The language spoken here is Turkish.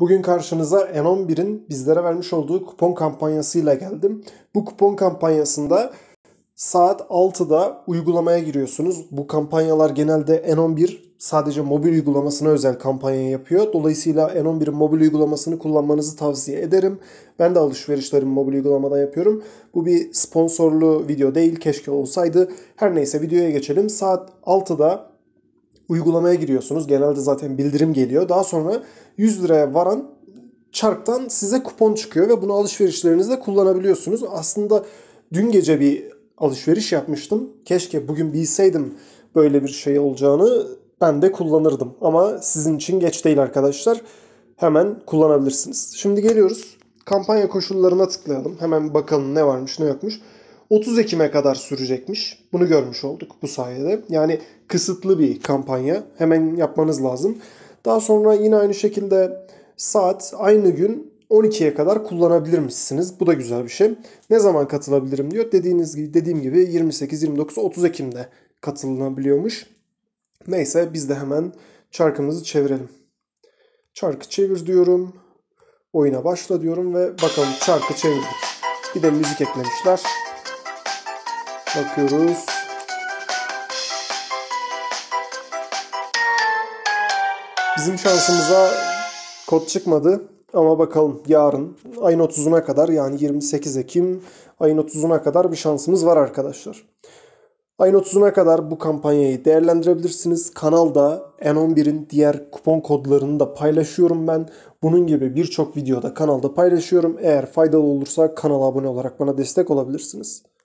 Bugün karşınıza N11'in bizlere vermiş olduğu kupon kampanyasıyla geldim. Bu kupon kampanyasında saat 6'da uygulamaya giriyorsunuz. Bu kampanyalar genelde N11 sadece mobil uygulamasına özel kampanya yapıyor. Dolayısıyla N11'in mobil uygulamasını kullanmanızı tavsiye ederim. Ben de alışverişlerimi mobil uygulamadan yapıyorum. Bu bir sponsorlu video değil. Keşke olsaydı. Her neyse videoya geçelim. Saat 6'da uygulamaya giriyorsunuz. Genelde zaten bildirim geliyor. Daha sonra 100 liraya varan çarktan size kupon çıkıyor ve bunu alışverişlerinizde kullanabiliyorsunuz. Aslında dün gece bir alışveriş yapmıştım. Keşke bugün bilseydim böyle bir şey olacağını ben de kullanırdım. Ama sizin için geç değil arkadaşlar. Hemen kullanabilirsiniz. Şimdi geliyoruz. Kampanya koşullarına tıklayalım. Hemen bakalım ne varmış ne yokmuş. 30 Ekim'e kadar sürecekmiş. Bunu görmüş olduk bu sayede. Yani kısıtlı bir kampanya. Hemen yapmanız lazım. Daha sonra yine aynı şekilde saat aynı gün 12'ye kadar kullanabilir misiniz? Bu da güzel bir şey. Ne zaman katılabilirim diyor. Dediğiniz gibi dediğim gibi 28, 29, 30 Ekim'de katılınabiliyormuş. Neyse biz de hemen çarkımızı çevirelim. Çarkı çevir diyorum. Oyuna başla diyorum ve bakalım çarkı çevirdik. Bir de müzik eklemişler. Bakıyoruz. Bizim şansımıza kod çıkmadı ama bakalım yarın ayın 30'una kadar yani 28 Ekim ayın 30'una kadar bir şansımız var arkadaşlar. Ayın 30'una kadar bu kampanyayı değerlendirebilirsiniz. Kanalda N11'in diğer kupon kodlarını da paylaşıyorum ben. Bunun gibi birçok videoda kanalda paylaşıyorum. Eğer faydalı olursa kanala abone olarak bana destek olabilirsiniz.